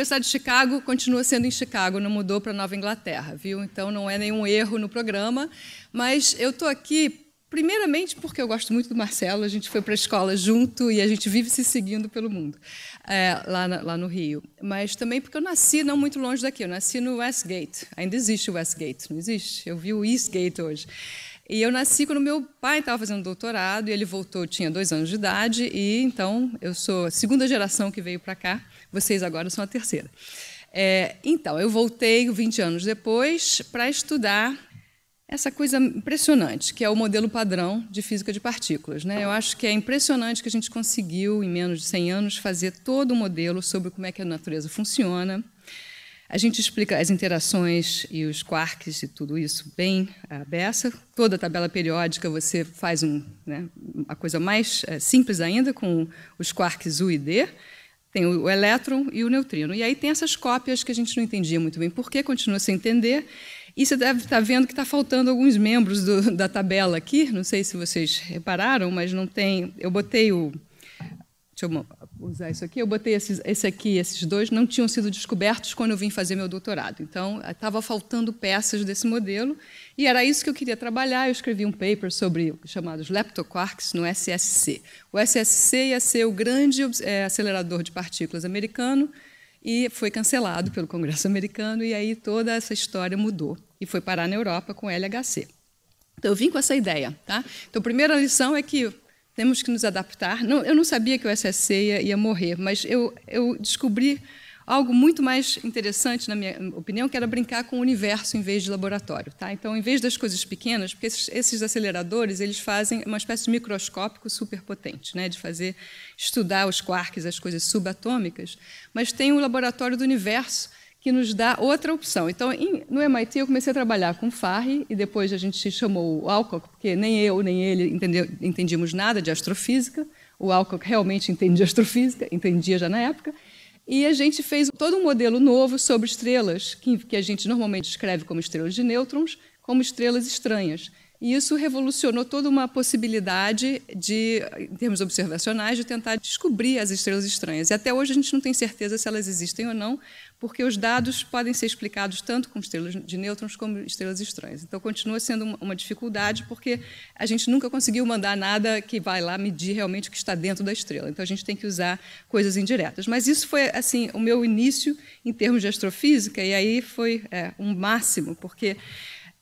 Universidade de Chicago continua sendo em Chicago, não mudou para Nova Inglaterra, viu? Então não é nenhum erro no programa, mas eu estou aqui Primeiramente, porque eu gosto muito do Marcelo, a gente foi para a escola junto e a gente vive se seguindo pelo mundo, é, lá, na, lá, no Rio. Mas também porque eu nasci não muito longe daqui, eu nasci no Westgate. Ainda existe o Westgate, não existe? Eu vi o Eastgate hoje. E eu nasci quando meu pai estava fazendo doutorado e ele voltou, tinha dois anos de idade, e então eu sou a segunda geração que veio para cá. Vocês agora são a terceira. É, então, eu voltei 20 anos depois para estudar essa coisa impressionante, que é o modelo padrão de física de partículas. Né? Eu acho que é impressionante que a gente conseguiu, em menos de 100 anos, fazer todo o modelo sobre como é que a natureza funciona. A gente explica as interações e os quarks e tudo isso bem à beça. Toda a tabela periódica você faz um, né, uma coisa mais é, simples ainda, com os quarks U e D tem o elétron e o neutrino. E aí tem essas cópias que a gente não entendia muito bem por que, continua sem entender. E você deve estar tá vendo que está faltando alguns membros do, da tabela aqui. Não sei se vocês repararam, mas não tem. Eu botei o. Deixa eu usar isso aqui. Eu botei esses, esse aqui, esses dois, não tinham sido descobertos quando eu vim fazer meu doutorado. Então, estava eh, faltando peças desse modelo e era isso que eu queria trabalhar. Eu escrevi um paper sobre chamados leptoquarks no SSC. O SSC ia ser o grande é, acelerador de partículas americano e foi cancelado pelo Congresso americano e aí toda essa história mudou e foi parar na Europa com o LHC. Então, eu vim com essa ideia. Tá? Então, a primeira lição é que temos que nos adaptar. Não, eu não sabia que o SSC ia, ia morrer, mas eu, eu descobri algo muito mais interessante, na minha opinião, que era brincar com o universo em vez de laboratório. Tá? Então, em vez das coisas pequenas, porque esses, esses aceleradores eles fazem uma espécie de microscópico superpotente, né? de fazer estudar os quarks, as coisas subatômicas, mas tem o laboratório do universo que nos dá outra opção. Então, em, no MIT, eu comecei a trabalhar com Farri, e depois a gente chamou o Alcock, porque nem eu nem ele entendeu, entendíamos nada de astrofísica. O Alcock realmente entendia astrofísica, entendia já na época. E a gente fez todo um modelo novo sobre estrelas, que, que a gente normalmente escreve como estrelas de nêutrons, como estrelas estranhas. E isso revolucionou toda uma possibilidade de, em termos observacionais, de tentar descobrir as estrelas estranhas. E até hoje a gente não tem certeza se elas existem ou não, porque os dados podem ser explicados tanto com estrelas de nêutrons como estrelas estranhas. Então, continua sendo uma dificuldade, porque a gente nunca conseguiu mandar nada que vai lá medir realmente o que está dentro da estrela. Então, a gente tem que usar coisas indiretas. Mas isso foi, assim, o meu início em termos de astrofísica, e aí foi é, um máximo, porque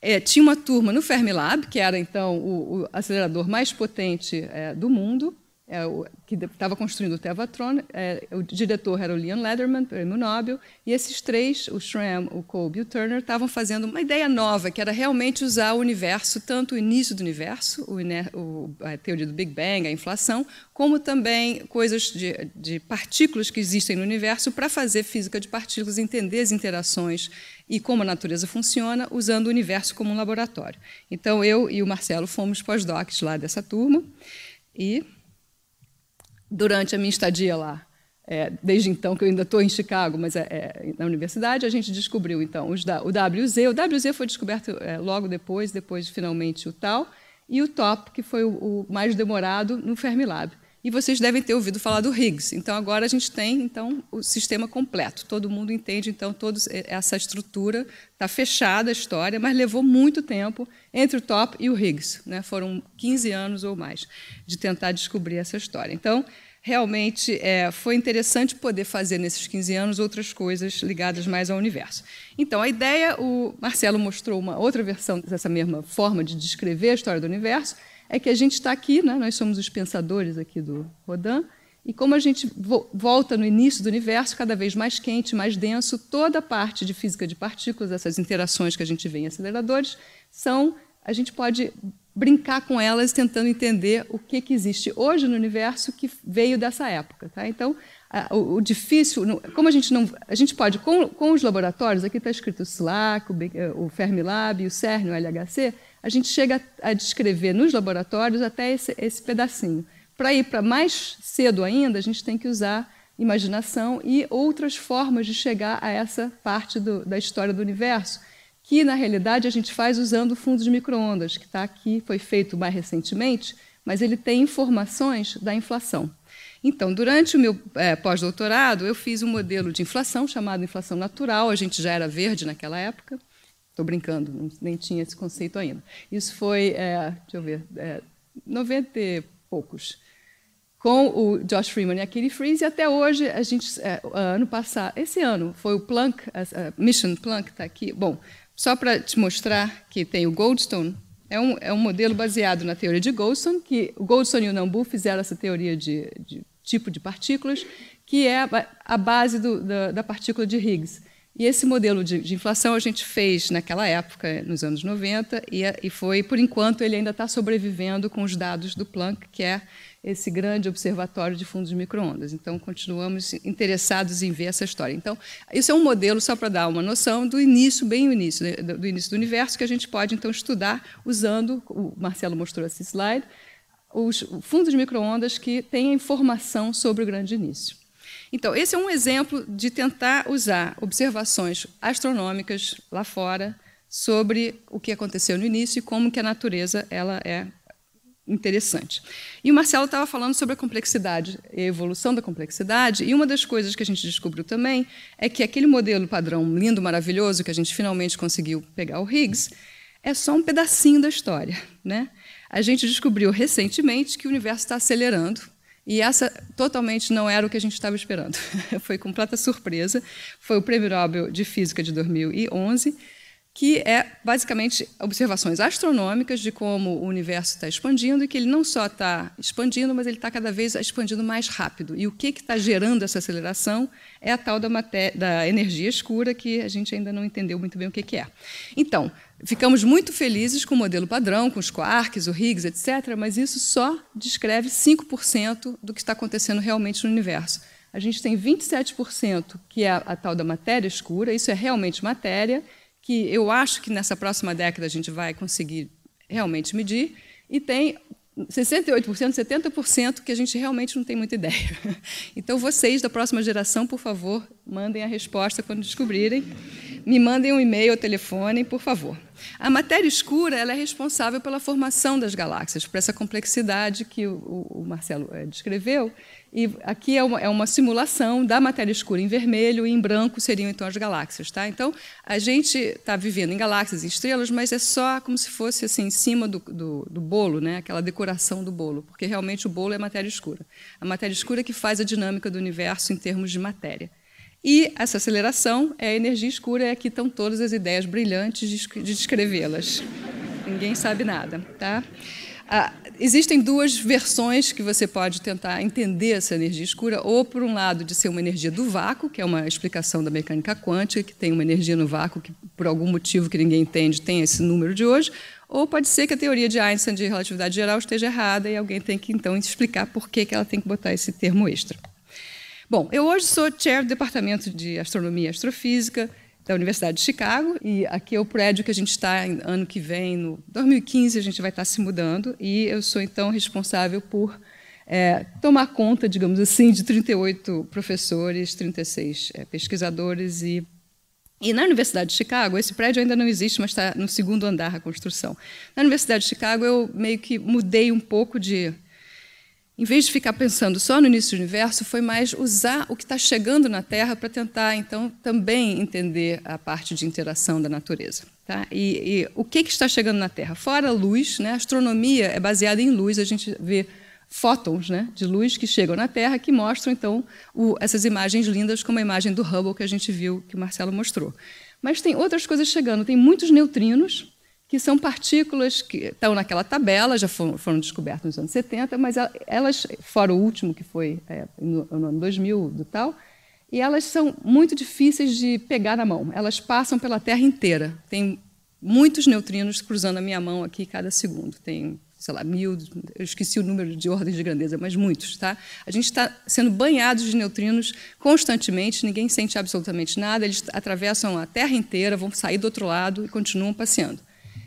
é, tinha uma turma no Fermilab, que era, então, o, o acelerador mais potente é, do mundo, é, o, que estava construindo o Tevatron, é, o diretor era o Leon Lederman, prêmio Nobel, e esses três, o Schramm, o Kolbe e o Turner, estavam fazendo uma ideia nova, que era realmente usar o universo, tanto o início do universo, o, o, a teoria do Big Bang, a inflação, como também coisas de, de partículas que existem no universo para fazer física de partículas, entender as interações e como a natureza funciona, usando o universo como um laboratório. Então, eu e o Marcelo fomos pós-docs lá dessa turma e durante a minha estadia lá. É, desde então, que eu ainda estou em Chicago, mas é, é, na universidade, a gente descobriu então os da, o WZ. O WZ foi descoberto é, logo depois, depois finalmente o tal, e o TOP, que foi o, o, mais demorado no Fermilab. E vocês devem ter ouvido falar do Higgs. Então agora a gente tem então o sistema completo. Todo mundo entende então toda é, essa estrutura está fechada a história, mas levou muito tempo entre o TOP e o Higgs, né? Foram 15 anos ou mais de tentar descobrir essa história. Então realmente é, foi interessante poder fazer nesses 15 anos outras coisas ligadas mais ao universo. Então, a ideia, o Marcelo mostrou uma outra versão dessa mesma forma de descrever a história do universo, é que a gente está aqui, né? nós somos os pensadores aqui do Rodin, e como a gente vo volta no início do universo, cada vez mais quente, mais denso, toda a parte de física de partículas, essas interações que a gente vê em aceleradores, são a gente pode brincar com elas, tentando entender o que, que existe hoje no universo que veio dessa época. Tá? Então, a, o, o, difícil, como a gente não, a gente pode com, com os laboratórios, aqui está escrito o SLAC, o, eh, o, Fermilab, o CERN, o LHC, a gente chega a, a descrever nos laboratórios até esse, esse pedacinho. Para ir para mais cedo ainda, a gente tem que usar imaginação e outras formas de chegar a essa parte do, da história do universo que na realidade a gente faz usando o fundo de microondas, que está aqui, foi feito mais recentemente, mas ele tem informações da inflação. Então, durante o meu é, pós-doutorado, eu fiz um modelo de inflação chamado inflação natural, a gente já era verde naquela época, estou brincando, nem tinha esse conceito ainda. Isso foi, é, deixa eu ver, é, 90 e poucos com o Josh Freeman e a Kitty Freeze, e até hoje, a gente, é, ano passado, esse ano, foi o Planck, a Mission Planck está aqui, bom, só para te mostrar que tem o Goldstone, é um, é um modelo baseado na teoria de Goldstone, que o Goldstone e o Nambu fizeram essa teoria de, de tipo de partículas, que é a, base do, da, da, partícula de Higgs. E esse modelo de, de, inflação a gente fez naquela época, nos anos 90, e, é, e foi, por enquanto, ele ainda está sobrevivendo com os dados do Planck, que é esse grande observatório de fundos de microondas. Então, continuamos interessados em ver essa história. Então, isso é um modelo só para dar uma noção do início, bem o início, né, do início do universo, que a gente pode, então, estudar usando, o Marcelo mostrou esse slide, os fundos de microondas que têm informação sobre o grande início. Então, esse é um exemplo de tentar usar observações astronômicas lá fora sobre o que aconteceu no início e como que a natureza ela é interessante. E o Marcelo estava falando sobre a complexidade, a evolução da complexidade, e uma das coisas que a gente descobriu também é que aquele modelo padrão lindo, maravilhoso, que a gente finalmente conseguiu pegar o Higgs, é só um pedacinho da história. Né? A gente descobriu recentemente que o universo está acelerando, e essa totalmente não era o que a gente estava esperando. Foi completa surpresa. Foi o Prêmio Nobel de Física de 2011, que é basicamente observações astronômicas de como o universo está expandindo e que ele não só está expandindo, mas ele está cada vez expandindo mais rápido. E o que está gerando essa aceleração é a tal da, da, energia escura que a gente ainda não entendeu muito bem o que, que é. Então, ficamos muito felizes com o modelo padrão, com os quarks, o Higgs, etc., mas isso só descreve 5% do que está acontecendo realmente no universo. A gente tem 27% que é a, a tal da matéria escura, isso é realmente matéria, que eu acho que nessa próxima década a gente vai conseguir realmente medir, e tem 68%, 70% que a gente realmente não tem muita ideia. Então, vocês da próxima geração, por favor, mandem a resposta quando descobrirem me mandem um e-mail ou telefonem, por favor. A matéria escura ela é responsável pela formação das galáxias, por essa complexidade que o, o Marcelo eh, descreveu. E aqui é uma, é uma, simulação da matéria escura em vermelho e em branco seriam então as galáxias, tá? Então a gente está vivendo em galáxias e estrelas, mas é só como se fosse assim em cima do, do, do, bolo, né? Aquela decoração do bolo, porque realmente o bolo é matéria escura. A matéria escura é que faz a dinâmica do universo em termos de matéria. E essa aceleração é a energia escura, é e aqui estão todas as ideias brilhantes de descrevê-las. Ninguém sabe nada, tá? Ah, existem duas versões que você pode tentar entender essa energia escura, ou por um lado de ser uma energia do vácuo, que é uma explicação da mecânica quântica, que tem uma energia no vácuo que por algum motivo que ninguém entende tem esse número de hoje, ou pode ser que a teoria de Einstein de relatividade geral esteja errada e alguém tem que então explicar por que, que ela tem que botar esse termo extra. Bom, eu hoje sou chair do Departamento de Astronomia e Astrofísica da Universidade de Chicago, e aqui é o prédio que a gente está ano que vem, no 2015, a gente vai estar se mudando, e eu sou então responsável por é, tomar conta, digamos assim, de 38 professores, 36 é, pesquisadores e e na Universidade de Chicago, esse prédio ainda não existe, mas está no segundo andar a construção. Na Universidade de Chicago, eu meio que mudei um pouco de em vez de ficar pensando só no início do universo, foi mais usar o que está chegando na Terra para tentar, então, também entender a parte de interação da natureza. Tá? E, e, o que, que está chegando na Terra? Fora a luz, né? a astronomia é baseada em luz, a gente vê fótons né? de luz que chegam na Terra, que mostram, então, o, essas imagens lindas, como a imagem do Hubble que a gente viu, que o Marcelo mostrou. Mas tem outras coisas chegando, tem muitos neutrinos, que são partículas que estão naquela tabela, já foram, foram descobertas nos anos 70, mas elas, fora o último, que foi é, no, no, ano 2000 do tal, e elas são muito difíceis de pegar na mão. Elas passam pela Terra inteira. Tem muitos neutrinos cruzando a minha mão aqui cada segundo. Tem, sei lá, mil, eu esqueci o número de ordens de grandeza, mas muitos, tá? A gente está sendo banhado de neutrinos constantemente, ninguém sente absolutamente nada, eles atravessam a Terra inteira, vão sair do outro lado e continuam passeando.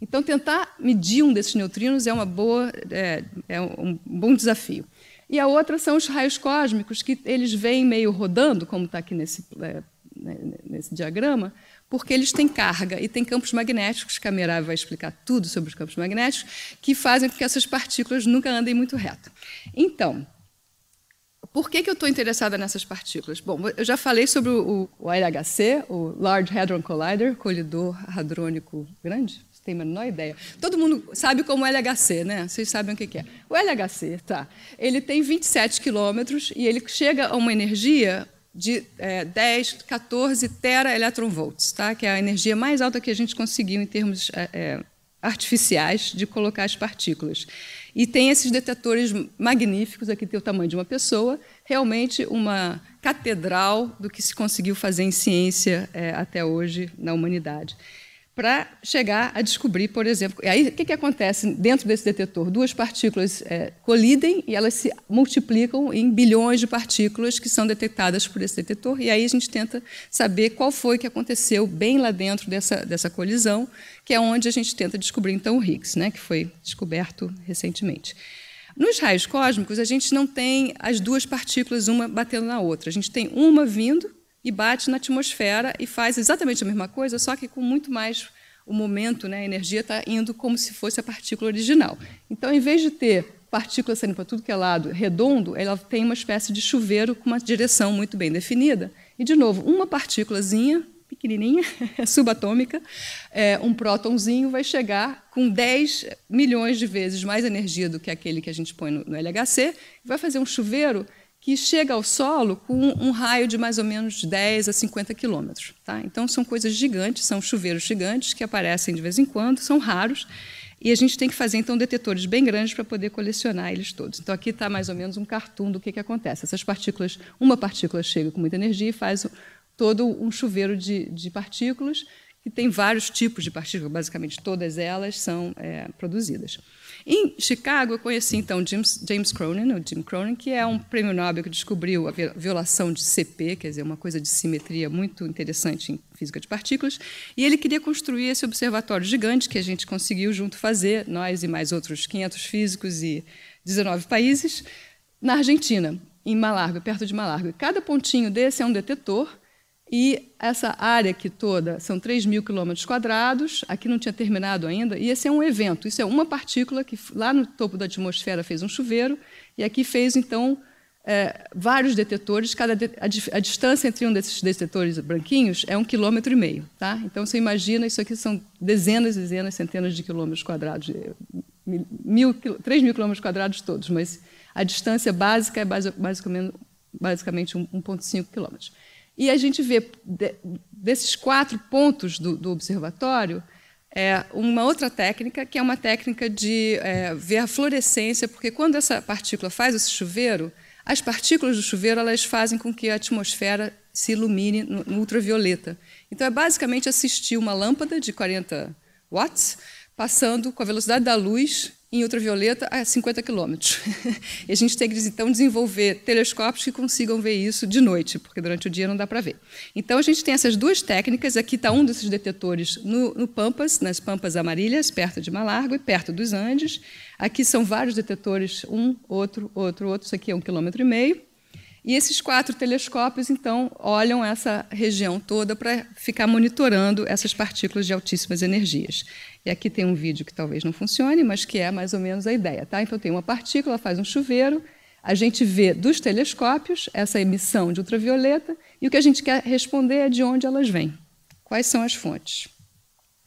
Então, tentar medir um desses neutrinos é, uma boa, é, é um bom desafio. E a outra são os raios cósmicos, que eles vêm meio rodando, como está aqui nesse, é, né, nesse diagrama, porque eles têm carga e têm campos magnéticos, Camerá vai explicar tudo sobre os campos magnéticos, que fazem com que essas partículas nunca andem muito reto. Então, por que, que eu estou interessada nessas partículas? Bom, eu já falei sobre o, o LHC, o Large Hadron Collider, colidor hadrônico grande, vocês têm a menor ideia. Todo mundo sabe como é o LHC, né? Vocês sabem o que é. O LHC, tá? Ele tem 27 quilômetros e ele chega a uma energia de é, 10, 14 tera electronvolts, tá? que é a energia mais alta que a gente conseguiu em termos é, é, artificiais de colocar as partículas. E tem esses detetores magníficos, aqui tem o tamanho de uma pessoa, realmente uma catedral do que se conseguiu fazer em ciência é, até hoje na humanidade para chegar a descobrir, por exemplo. E aí, o que, que acontece dentro desse detetor? Duas partículas é, colidem e elas se multiplicam em bilhões de partículas que são detectadas por esse detetor. E aí a gente tenta saber qual foi que aconteceu bem lá dentro dessa, dessa colisão, que é onde a gente tenta descobrir, então, o Higgs, né, que foi descoberto recentemente. Nos raios cósmicos, a gente não tem as duas partículas uma batendo na outra. A gente tem uma vindo e bate na atmosfera e faz exatamente a mesma coisa, só que com muito mais o momento, né, a energia está indo como se fosse a partícula original. Então, em vez de ter partícula saindo para tudo que é lado redondo, ela tem uma espécie de chuveiro com uma direção muito bem definida. E, de novo, uma partículazinha pequenininha, subatômica, é, um prótonzinho vai chegar com 10 milhões de vezes mais energia do que aquele que a gente põe no, no LHC, vai fazer um chuveiro que chega ao solo com um raio de mais ou menos 10 a 50 quilômetros. Tá? Então, são coisas gigantes, são chuveiros gigantes que aparecem de vez em quando, são raros, e a gente tem que fazer, então, detetores bem grandes para poder colecionar eles todos. Então, aqui está mais ou menos um cartoon do que, que acontece. Essas partículas, uma partícula chega com muita energia e faz todo um chuveiro de, de partículas, que tem vários tipos de partículas, basicamente todas elas são é, produzidas. Em Chicago, eu conheci então James, James Cronin, o Jim Cronin, que é um prêmio Nobel que descobriu a violação de CP, quer dizer, uma coisa de simetria muito interessante em física de partículas, e ele queria construir esse observatório gigante que a gente conseguiu junto fazer, nós e mais outros 500 físicos e 19 países, na Argentina, em Malargue, perto de Malargue. Cada pontinho desse é um detetor e essa área aqui toda são 3 mil quilômetros quadrados, aqui não tinha terminado ainda, e esse é um evento, isso é uma partícula que lá no topo da atmosfera fez um chuveiro, e aqui fez, então, é, vários detetores, cada de, a, a, distância entre um desses detetores branquinhos é um quilômetro e meio. Tá? Então, você imagina, isso aqui são dezenas, dezenas, centenas de quilômetros quadrados, mil, mil, 3 mil quilômetros quadrados todos, mas a distância básica é basicamente, basicamente 1,5 quilômetros. E a gente vê de, desses quatro pontos do, do observatório é, uma outra técnica, que é uma técnica de é, ver a fluorescência, porque quando essa partícula faz esse chuveiro, as partículas do chuveiro elas fazem com que a atmosfera se ilumine no, no ultravioleta. Então, é basicamente assistir uma lâmpada de 40 watts passando com a velocidade da luz em ultravioleta a 50 quilômetros. e a gente tem que, então, desenvolver telescópios que consigam ver isso de noite, porque durante o dia não dá para ver. Então, a gente tem essas duas técnicas. Aqui está um desses detetores no, no, Pampas, nas Pampas Amarilhas, perto de Malargo e perto dos Andes. Aqui são vários detetores, um, outro, outro, outro. Isso aqui é um quilômetro e meio. E esses quatro telescópios, então, olham essa região toda para ficar monitorando essas partículas de altíssimas energias. E aqui tem um vídeo que talvez não funcione, mas que é mais ou menos a ideia, tá? Então tem uma partícula, faz um chuveiro, a gente vê dos telescópios essa emissão de ultravioleta e o que a gente quer responder é de onde elas vêm. Quais são as fontes?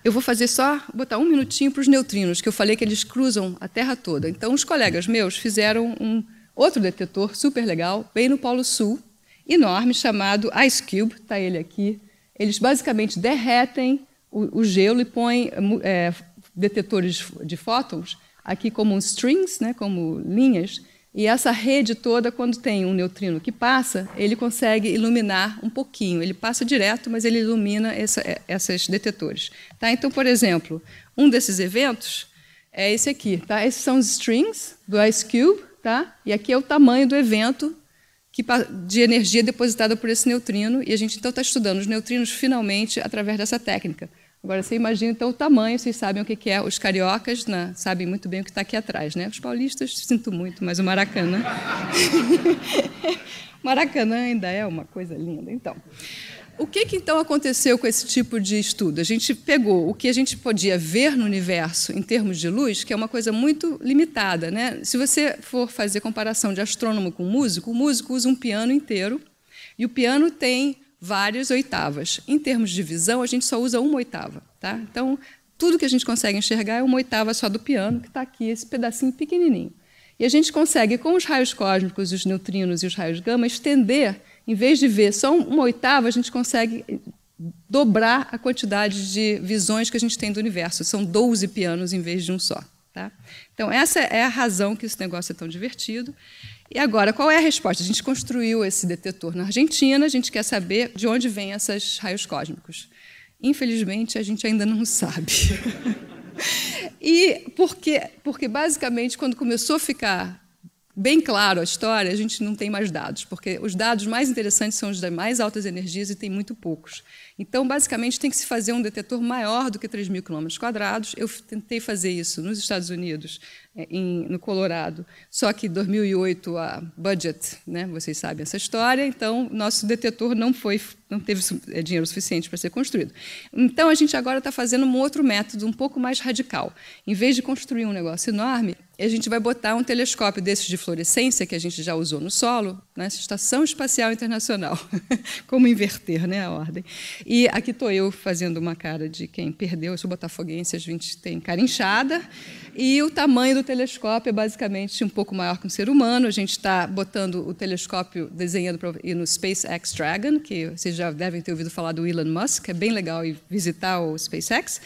Eu vou fazer só botar um minutinho para os neutrinos, que eu falei que eles cruzam a Terra toda. Então, os colegas meus fizeram um outro detetor super legal, bem no Polo Sul, enorme, chamado Ice Cube, está ele aqui. Eles basicamente derretem o, o gelo e põe é, detetores de fótons aqui como strings, né, como linhas, e essa rede toda, quando tem um neutrino que passa, ele consegue iluminar um pouquinho. Ele passa direto, mas ele ilumina essa, é, esses detetores. Tá? Então, por exemplo, um desses eventos é esse aqui. Tá? Esses são os strings do Ice Cube, tá? e aqui é o tamanho do evento que, de energia depositada por esse neutrino. E a gente então está estudando os neutrinos finalmente através dessa técnica. Agora você imagina então o tamanho, vocês sabem o que é. Os cariocas né, sabem muito bem o que está aqui atrás, né? Os paulistas sinto muito, mas o Maracanã. Maracanã ainda é uma coisa linda. Então, o que, que então aconteceu com esse tipo de estudo? A gente pegou o que a gente podia ver no universo em termos de luz, que é uma coisa muito limitada, né? Se você for fazer comparação de astrônomo com músico, o músico usa um piano inteiro e o piano tem várias oitavas. Em termos de visão, a gente só usa uma oitava. Tá? Então, tudo que a gente consegue enxergar é uma oitava só do piano, que está aqui, esse pedacinho pequenininho. E a gente consegue, com os raios cósmicos, os neutrinos e os raios gama, estender, em vez de ver só uma oitava, a gente consegue dobrar a quantidade de visões que a gente tem do universo. São 12 pianos em vez de um só. Tá? Então, essa é a razão que esse negócio é tão divertido. E agora, qual é a resposta? A gente construiu esse detetor na Argentina, a gente quer saber de onde vêm esses raios cósmicos. Infelizmente, a gente ainda não sabe. e porque, porque, basicamente, quando começou a ficar bem claro a história, a gente não tem mais dados, porque os dados mais interessantes são os das mais altas energias e tem muito poucos. Então, basicamente, tem que se fazer um detetor maior do que 3 mil quilômetros quadrados. Eu tentei fazer isso nos Estados Unidos, é, em, no Colorado, só que em 2008 a budget, né, vocês sabem essa história, então nosso detetor não foi, não teve é, dinheiro suficiente para ser construído. Então, a gente agora está fazendo um outro método, um pouco mais radical. Em vez de construir um negócio enorme, a gente vai botar um telescópio desses de fluorescência que a gente já usou no solo, na né, Estação Espacial Internacional. Como inverter né, a ordem. E aqui estou eu fazendo uma cara de quem perdeu. Eu sou botafoguense, a gente tem cara inchada. E o tamanho do telescópio é basicamente um pouco maior que um ser humano. A gente está botando o telescópio desenhando para ir no SpaceX Dragon, que vocês já devem ter ouvido falar do Elon Musk. É bem legal ir visitar o SpaceX.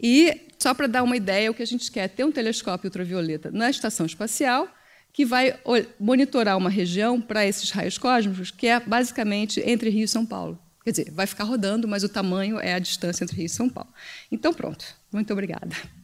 E só para dar uma ideia, o que a gente quer é ter um telescópio ultravioleta na estação espacial que vai monitorar uma região para esses raios cósmicos, que é basicamente entre Rio e São Paulo. Quer dizer, vai ficar rodando, mas o tamanho é a distância entre Rio e São Paulo. Então, pronto. Muito obrigada.